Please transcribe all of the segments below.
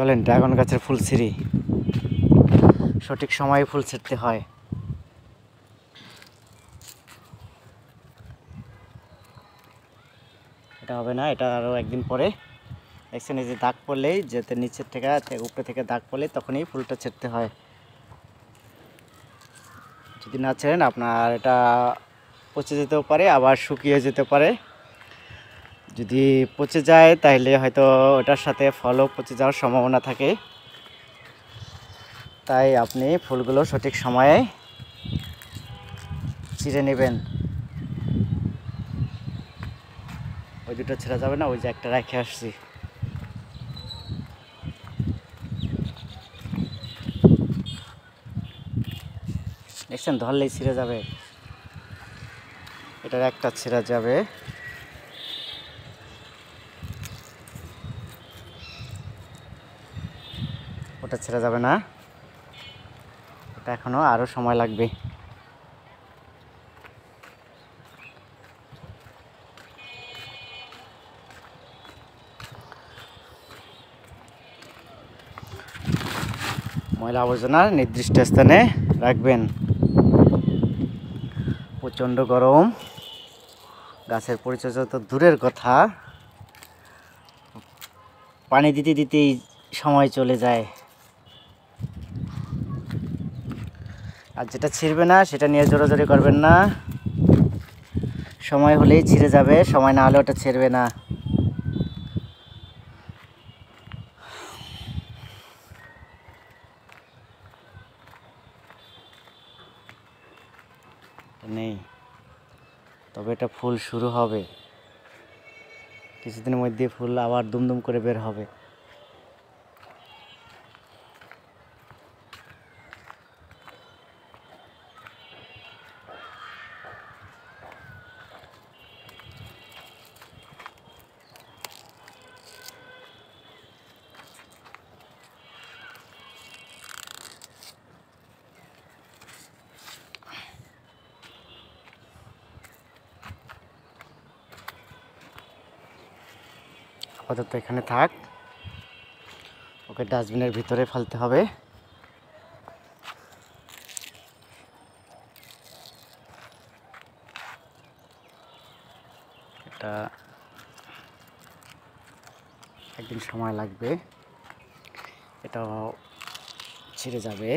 চলেন ড্রাগন গাছের ফুল ছিঁড়ি সঠিক সময়ে ফুল ছিঁড়তে হয় এটা হবে না এটা আরও একদিন পরে দেখছেন এই যে দাগ পড়লেই যেতে নিচের থেকে উপরে থেকে দাগ পড়লে তখনই ফুলটা ছিঁড়তে হয় যদি না ছেড়েন আপনার এটা পচে যেতেও পারে আবার শুকিয়ে যেতে পারে যদি পচে যায় তাহলে হয়তো ওটার সাথে ফলও পচে যাওয়ার সম্ভাবনা থাকে তাই আপনি ফুলগুলো সঠিক সময়ে ছিঁড়ে নেবেন ওই দুটো ছেঁড়া যাবে না ওই যে একটা রেখে আসছি দেখছেন ধরলেই ছিঁড়ে যাবে এটার একটা ছেড়া যাবে ওটা ছেড়ে যাবে না ওটা এখনও আরও সময় লাগবে ময়লা আবর্জনার নির্দিষ্ট স্থানে রাখবেন প্রচণ্ড গরম গাছের পরিচর্যা তো দূরের কথা পানি দিতে দিতেই সময় চলে যায় আর যেটা ছিঁড়বে না সেটা নিয়ে জোরাজোরি করবেন না সময় হলেই ছিঁড়ে যাবে সময় না হলে ওটা ছিঁড়বে না নেই তবে এটা ফুল শুরু হবে কিছুদিনের মধ্যে ফুল আবার দুমদুম করে বের হবে আপাতত এখানে থাক ওকে ডাস্টবিনের ভিতরে ফেলতে হবে এটা একদিন সময় লাগবে এটা ছিঁড়ে যাবে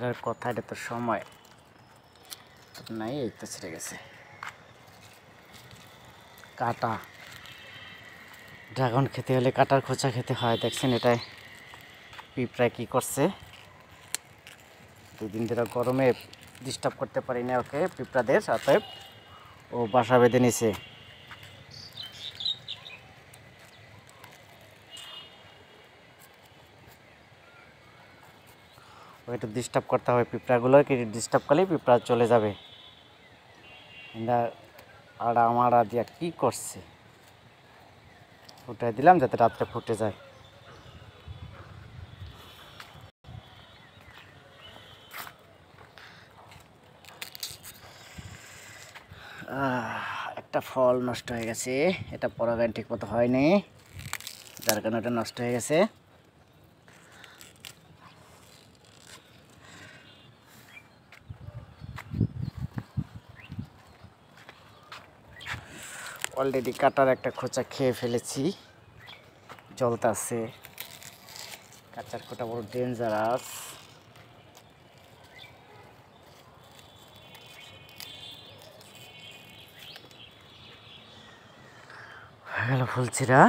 সেরার কথা এটা তো সময় নাই এই তো ছেড়ে গেছে কাটা ড্রাগন খেতে হলে কাটার খোঁচা খেতে হয় দেখছেন এটাই পিঁপড়ায় কি করছে দুদিন ধরে গরমে ডিস্টার্ব করতে পারি না ওকে পিঁপড়াদের অতএব ও বাসা বেঁধে নিছে একটু ডিস্টার্ব করতে হবে পিঁপড়াগুলোকে ডিস্টার্ব করলেই পিঁপড়া চলে যাবে এটা আড়া মারা দিয়া কি করছে ফুটাই দিলাম যাতে রাত্রে ফুটে যায় একটা ফল নষ্ট হয়ে গেছে এটা পরাগায়ন ঠিক মতো হয়নি যার কারণে এটা নষ্ট হয়ে গেছে অলরেডি কাটার একটা খোঁচা খেয়ে ফেলেছি জলতাছে কাঁচার খোঁটা বড় ডেঞ্জারাস হয়ে গেল ফুলছিরা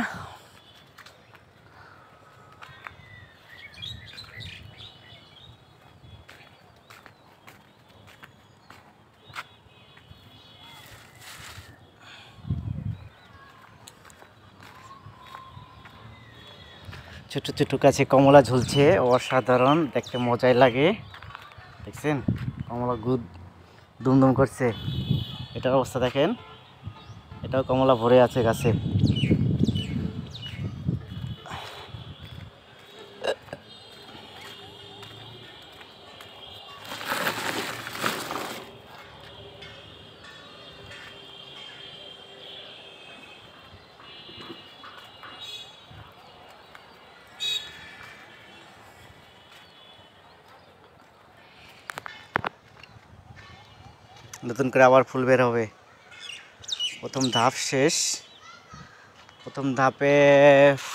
ছোট ছোট গাছে কমলা ঝুলছে অসাধারণ দেখতে মজাই লাগে দেখছেন কমলা গুদ দুমদুম করছে এটার অবস্থা দেখেন এটাও কমলা ভরে আছে গাছে নতুন করে আবার ফুল বের হবে প্রথম ধাপ শেষ প্রথম ধাপে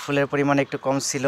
ফুলের পরিমাণ একটু কম ছিল